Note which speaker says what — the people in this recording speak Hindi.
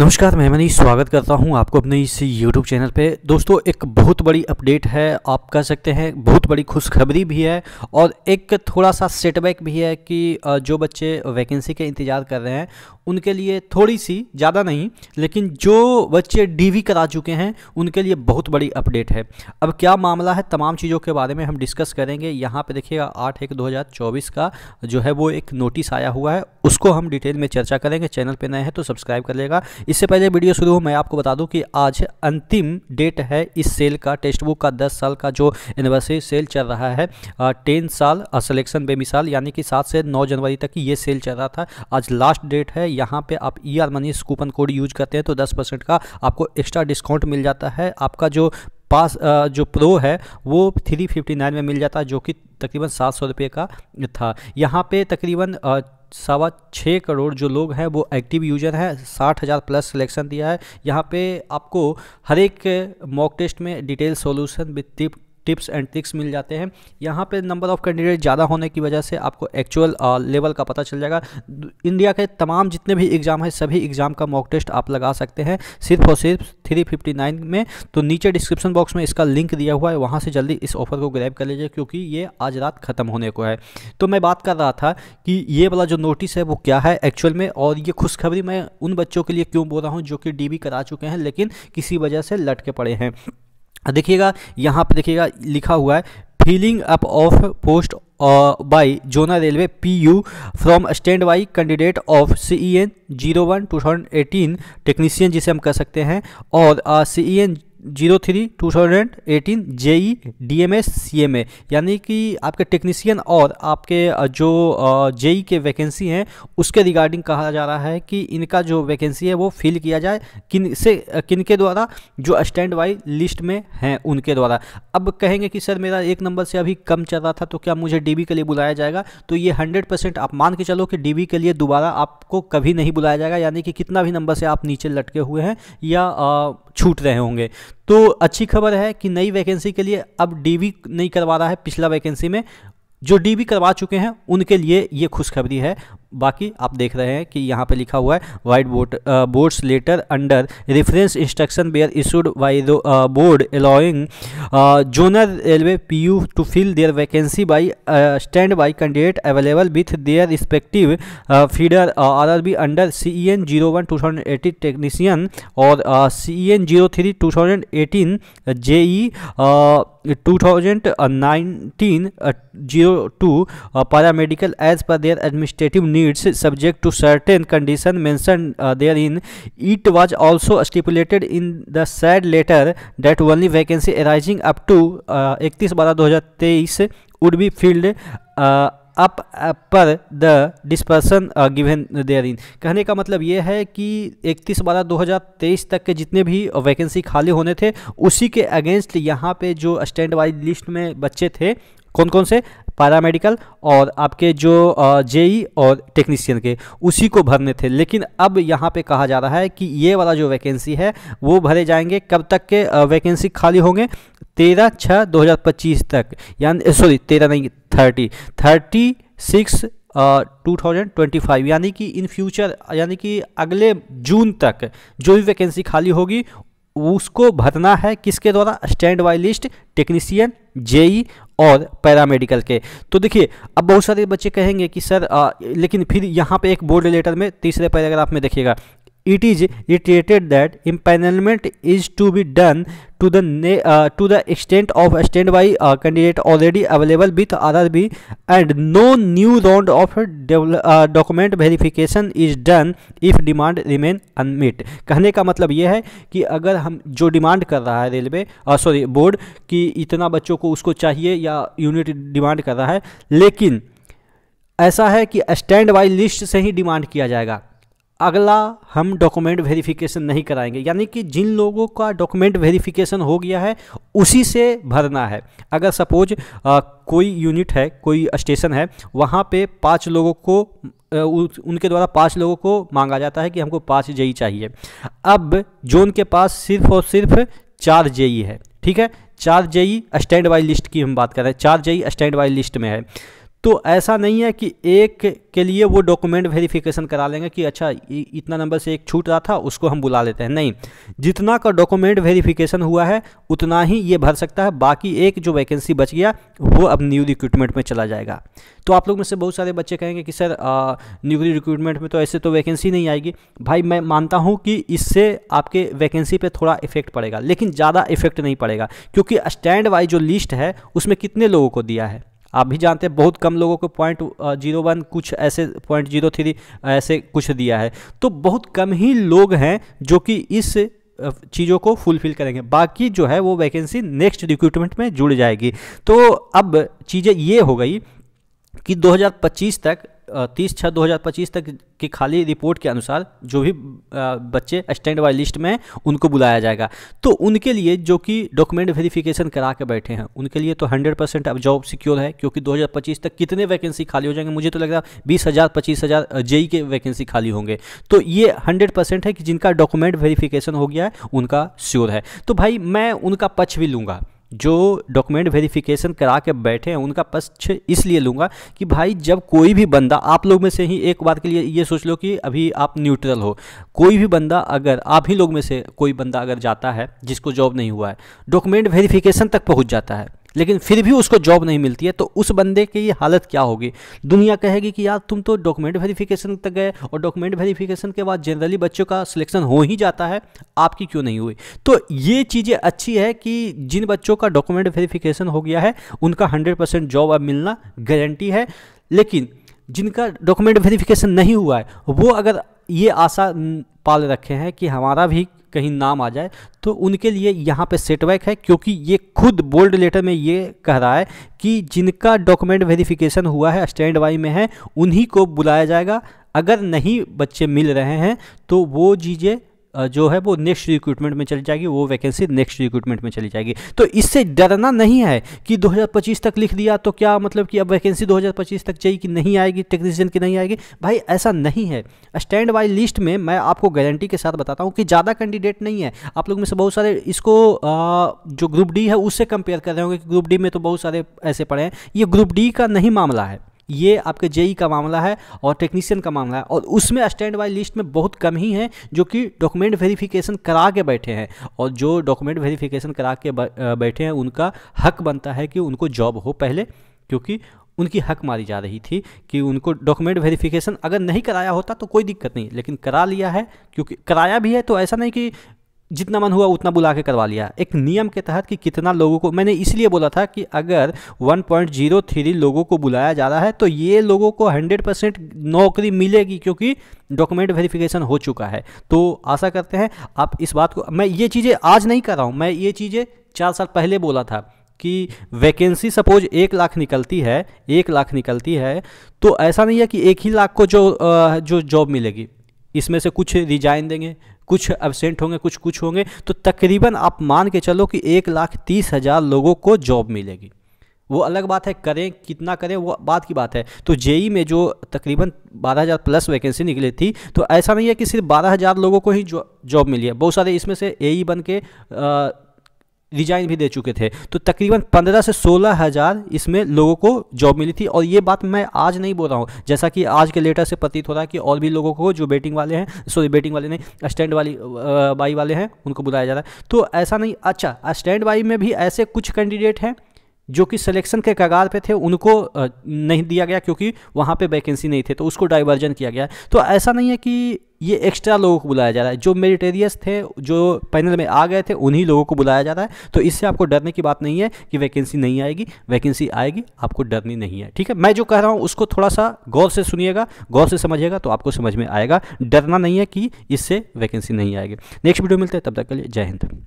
Speaker 1: नमस्कार मैं मनीष स्वागत करता हूं आपको अपने इस यूट्यूब चैनल पे दोस्तों एक बहुत बड़ी अपडेट है आप कह सकते हैं बहुत बड़ी खुशखबरी भी है और एक थोड़ा सा सेटबैक भी है कि जो बच्चे वैकेंसी के इंतज़ार कर रहे हैं उनके लिए थोड़ी सी ज़्यादा नहीं लेकिन जो बच्चे डीवी करा चुके हैं उनके लिए बहुत बड़ी अपडेट है अब क्या मामला है तमाम चीज़ों के बारे में हम डिस्कस करेंगे यहाँ पे देखिएगा आठ एक 2024 का जो है वो एक नोटिस आया हुआ है उसको हम डिटेल में चर्चा करेंगे चैनल पर नए हैं तो सब्सक्राइब कर लेगा इससे पहले वीडियो शुरू हो मैं आपको बता दूँ कि आज अंतिम डेट है इस सेल का टेक्स्ट बुक का दस साल का जो एनिवर्सरी सेल चल रहा है टेन साल सलेक्शन बेमिसाल यानी कि सात से नौ जनवरी तक ये सेल चल रहा था आज लास्ट डेट है यहाँ पे आप E R money coupon code use करते हैं तो 10 परसेंट का आपको एक्स्ट्रा डिस्काउंट मिल जाता है आपका जो पास जो प्रो है वो 359 में मिल जाता है जो कि तकरीबन सात सौ का था यहाँ पे तकरीबन सवा छः करोड़ जो लोग हैं वो एक्टिव यूजर हैं साठ हज़ार प्लस सिलेक्शन दिया है यहाँ पे आपको हर एक मॉक टेस्ट में detail solution with tip tips and tricks मिल जाते हैं यहाँ पे नंबर ऑफ़ कैंडिडेट ज़्यादा होने की वजह से आपको एक्चुअल लेवल का पता चल जाएगा इंडिया के तमाम जितने भी एग्ज़ाम हैं सभी एग्ज़ाम का मॉक टेस्ट आप लगा सकते हैं सिर्फ और सिर्फ थ्री में तो नीचे डिस्क्रिप्शन बॉक्स में इसका लिंक दिया हुआ है वहाँ से जल्दी इस ऑफर को ग्रैब कर लीजिए क्योंकि ये आज रात ख़त्म होने को है तो मैं बात कर रहा था कि ये वाला जो नोटिस है वो क्या है एक्चुअल में और ये खुशखबरी मैं उन बच्चों के लिए क्यों बोल रहा हूँ जो कि डी करा चुके हैं लेकिन किसी वजह से लटके पड़े हैं देखिएगा यहाँ पर देखिएगा लिखा हुआ है filling up of post by zonal railway P U from stand by candidate of C E N zero one two thousand eighteen technician जिसे हम कह सकते हैं और C E N zero three two thousand eighteen J E D M S C M A यानी कि आपके टेक्नीसियन और आपके जो जे ई के वैकेंसी हैं उसके रिगार्डिंग कहा जा रहा है कि इनका जो वैकेंसी है वो फिल किया जाए किन से किन के द्वारा जो स्टैंड वाई लिस्ट में हैं उनके द्वारा अब कहेंगे कि सर मेरा एक नंबर से अभी कम चल रहा था तो क्या मुझे डी के लिए बुलाया जाएगा तो ये हंड्रेड परसेंट आप मान के चलो कि डी के लिए दोबारा आपको कभी नहीं बुलाया जाएगा यानी कि कितना भी नंबर से आप नीचे लटके हुए हैं या छूट रहे होंगे तो अच्छी खबर है कि नई वैकेंसी के लिए अब डीवी नहीं करवा रहा है पिछला वैकेंसी में जो डीबी करवा चुके हैं उनके लिए ये खुशखबरी है बाकी आप देख रहे हैं कि यहाँ पे लिखा हुआ है white board boards letter under reference instruction were issued by board allowing zonal railway P U to fill their vacancy by stand by candidate available with their respective feeder R R B under C E N zero one two thousand eighteen technician और C E N zero three two thousand eighteen J E two thousand nineteen zero two paramedical as per their administrative needs subject to certain condition mentioned there in it was also stipulated in the said letter that only vacancy arising up to इकतीस बारह दो हज़ार तेईस would be filled up per the dispersion given there in कहने का मतलब ये है कि 31 बारह 2023 तक के जितने भी वैकेंसी खाली होने थे उसी के अगेंस्ट यहाँ पे जो स्टैंड वाइज लिस्ट में बच्चे थे कौन कौन से पैरामेडिकल और आपके जो जेई और टेक्नीशियन के उसी को भरने थे लेकिन अब यहाँ पे कहा जा रहा है कि ये वाला जो वैकेंसी है वो भरे जाएंगे कब तक के वैकेंसी खाली होंगे तेरह छः दो हज़ार पच्चीस तक यानी सॉरी तेरह नहीं thirty thirty six two thousand twenty five यानी कि इन फ्यूचर यानी कि अगले जून तक जो भी वैकेंसी खाली होगी उसको भरना है किसके द्वारा stand by list technician JE और पैरामेडिकल के तो देखिए अब बहुत सारे बच्चे कहेंगे कि सर आ, लेकिन फिर यहाँ पे एक बोर्ड लेटर में तीसरे पैराग्राफ में देखिएगा it is reiterated that impanelment is to be done to the uh, to the extent of standby uh, candidate already available with RRB and no new round of uh, document verification is done if demand remain unmet कहने का मतलब यह है कि अगर हम जो डिमांड कर रहा है रेलवे सॉरी बोर्ड कि इतना बच्चों को उसको चाहिए या यूनिट डिमांड कर रहा है लेकिन ऐसा है कि स्टैंड बाई लिस्ट से ही डिमांड किया जाएगा अगला हम डॉक्यूमेंट वेरिफिकेशन नहीं कराएंगे यानी कि जिन लोगों का डॉक्यूमेंट वेरिफिकेशन हो गया है उसी से भरना है अगर सपोज कोई यूनिट है कोई स्टेशन है वहाँ पे पाँच लोगों को उनके द्वारा पाँच लोगों को मांगा जाता है कि हमको पाँच जेई चाहिए अब जोन के पास सिर्फ और सिर्फ चार जेई है ठीक है चार जेई स्टैंड बाई लिस्ट की हम बात कर रहे हैं चार जेई स्टैंड बाई लिस्ट में है तो ऐसा नहीं है कि एक के लिए वो डॉक्यूमेंट वेरिफिकेशन करा लेंगे कि अच्छा इतना नंबर से एक छूट रहा था उसको हम बुला लेते हैं नहीं जितना का डॉक्यूमेंट वेरिफिकेशन हुआ है उतना ही ये भर सकता है बाकी एक जो वैकेंसी बच गया वो अब न्यू रिक्रूटमेंट में चला जाएगा तो आप लोग में से बहुत सारे बच्चे कहेंगे कि सर न्यू रिक्रूटमेंट में तो ऐसे तो वैकेंसी नहीं आएगी भाई मैं मानता हूँ कि इससे आपके वैकेंसी पर थोड़ा इफेक्ट पड़ेगा लेकिन ज़्यादा इफेक्ट नहीं पड़ेगा क्योंकि स्टैंड वाइज जो लिस्ट है उसमें कितने लोगों को दिया है आप भी जानते हैं बहुत कम लोगों को पॉइंट जीरो वन कुछ ऐसे पॉइंट जीरो थ्री ऐसे कुछ दिया है तो बहुत कम ही लोग हैं जो कि इस चीज़ों को फुलफिल करेंगे बाकी जो है वो वैकेंसी नेक्स्ट रिक्रूटमेंट में जुड़ जाएगी तो अब चीज़ें ये हो गई कि 2025 तक तीस छः दो हज़ार पच्चीस तक की खाली रिपोर्ट के अनुसार जो भी बच्चे स्टैंड बाई लिस्ट में उनको बुलाया जाएगा तो उनके लिए जो कि डॉक्यूमेंट वेरिफिकेशन करा के बैठे हैं उनके लिए तो हंड्रेड परसेंट अब जॉब सिक्योर है क्योंकि दो हज़ार पच्चीस तक कितने वैकेंसी खाली हो जाएंगे मुझे तो लग रहा है बीस हज़ार पच्चीस हज़ार जेई के वैकेंसी खाली होंगे तो ये हंड्रेड परसेंट है कि जिनका डॉक्यूमेंट वेरिफिकेशन हो गया है उनका श्योर है तो भाई मैं उनका पक्ष भी लूँगा जो डॉक्यूमेंट वेरिफिकेशन करा के बैठे हैं उनका पक्ष इसलिए लूँगा कि भाई जब कोई भी बंदा आप लोग में से ही एक बात के लिए ये सोच लो कि अभी आप न्यूट्रल हो कोई भी बंदा अगर आप ही लोग में से कोई बंदा अगर जाता है जिसको जॉब नहीं हुआ है डॉक्यूमेंट वेरिफिकेशन तक पहुँच जाता है लेकिन फिर भी उसको जॉब नहीं मिलती है तो उस बंदे की हालत क्या होगी दुनिया कहेगी कि यार तुम तो डॉक्यूमेंट वेरिफिकेशन तक गए और डॉक्यूमेंट वेरिफिकेशन के बाद जनरली बच्चों का सिलेक्शन हो ही जाता है आपकी क्यों नहीं हुई तो ये चीज़ें अच्छी है कि जिन बच्चों का डॉक्यूमेंट वेरिफिकेशन हो गया है उनका हंड्रेड जॉब अब मिलना गारंटी है लेकिन जिनका डॉक्यूमेंट वेरिफिकेशन नहीं हुआ है वो अगर ये आशा पाल रखे हैं कि हमारा भी कहीं नाम आ जाए तो उनके लिए यहाँ पे सेटबैक है क्योंकि ये खुद बोल्ड लेटर में ये कह रहा है कि जिनका डॉक्यूमेंट वेरिफिकेशन हुआ है स्टैंड बाई में है उन्हीं को बुलाया जाएगा अगर नहीं बच्चे मिल रहे हैं तो वो चीज़ें जो है वो नेक्स्ट रिक्रूटमेंट में चली जाएगी वो वैकेंसी नेक्स्ट रिक्रूटमेंट में चली जाएगी तो इससे डरना नहीं है कि 2025 तक लिख दिया तो क्या मतलब कि अब वैकेंसी 2025 तक चाहिए कि नहीं आएगी टेक्नीशियन की नहीं आएगी भाई ऐसा नहीं है स्टैंड बाई लिस्ट में मैं आपको गारंटी के साथ बताता हूँ कि ज़्यादा कैंडिडेट नहीं है आप लोग में से बहुत सारे इसको जो ग्रुप डी है उससे कंपेयर कर रहे होंगे कि ग्रुप डी में तो बहुत सारे ऐसे पड़े हैं ये ग्रुप डी का नहीं मामला है ये आपके जेई का मामला है और टेक्नीशियन का मामला है और उसमें स्टैंड बाई लिस्ट में बहुत कम ही हैं जो कि डॉक्यूमेंट वेरिफिकेशन करा के बैठे हैं और जो डॉक्यूमेंट वेरिफिकेशन करा के बैठे हैं उनका हक बनता है कि उनको जॉब हो पहले क्योंकि उनकी हक मारी जा रही थी कि उनको डॉक्यूमेंट वेरिफिकेशन अगर नहीं कराया होता तो कोई दिक्कत नहीं लेकिन करा लिया है क्योंकि कराया भी है तो ऐसा नहीं कि जितना मन हुआ उतना बुला के करवा लिया एक नियम के तहत कि कितना लोगों को मैंने इसलिए बोला था कि अगर 1.03 लोगों को बुलाया जा रहा है तो ये लोगों को 100 परसेंट नौकरी मिलेगी क्योंकि डॉक्यूमेंट वेरिफिकेशन हो चुका है तो आशा करते हैं आप इस बात को मैं ये चीज़ें आज नहीं कर रहा हूँ मैं ये चीज़ें चार साल पहले बोला था कि वैकेंसी सपोज एक लाख निकलती है एक लाख निकलती है तो ऐसा नहीं है कि एक ही लाख को जो जो जॉब मिलेगी इसमें से कुछ रिजाइन देंगे कुछ एबसेंट होंगे कुछ कुछ होंगे तो तकरीबन आप मान के चलो कि एक लाख तीस हज़ार लोगों को जॉब मिलेगी वो अलग बात है करें कितना करें वो बात की बात है तो जेई में जो तकरीबन 12000 प्लस वैकेंसी निकली थी तो ऐसा नहीं है कि सिर्फ 12000 लोगों को ही जॉब मिली है बहुत सारे इसमें से ए e बन के आ, रिजाइन भी दे चुके थे तो तकरीबन पंद्रह से सोलह हज़ार इसमें लोगों को जॉब मिली थी और ये बात मैं आज नहीं बोल रहा हूँ जैसा कि आज के लेटर से प्रतीत हो रहा है कि और भी लोगों को जो बेटिंग वाले हैं सॉरी बेटिंग वाले नहीं स्टैंड वाली बाई वाले हैं उनको बुलाया जा रहा है तो ऐसा नहीं अच्छा स्टैंड बाई में भी ऐसे कुछ कैंडिडेट हैं जो कि सिलेक्शन के कगार पे थे उनको नहीं दिया गया क्योंकि वहाँ पे वैकेंसी नहीं थे तो उसको डाइवर्जन किया गया तो ऐसा नहीं है कि ये एक्स्ट्रा लोगों को बुलाया जा रहा है जो मेरिटेरियस थे जो पैनल में आ गए थे उन्हीं लोगों को बुलाया जा रहा है तो इससे आपको डरने की बात नहीं है कि वैकेंसी नहीं आएगी वैकेंसी आएगी आपको डरनी नहीं है ठीक है मैं जो कह रहा हूँ उसको थोड़ा सा गौर से सुनिएगा गौर से समझिएगा तो आपको समझ में आएगा डरना नहीं है कि इससे वैकेंसी नहीं आएगी नेक्स्ट वीडियो मिलते हैं तब तक के लिए जय हिंद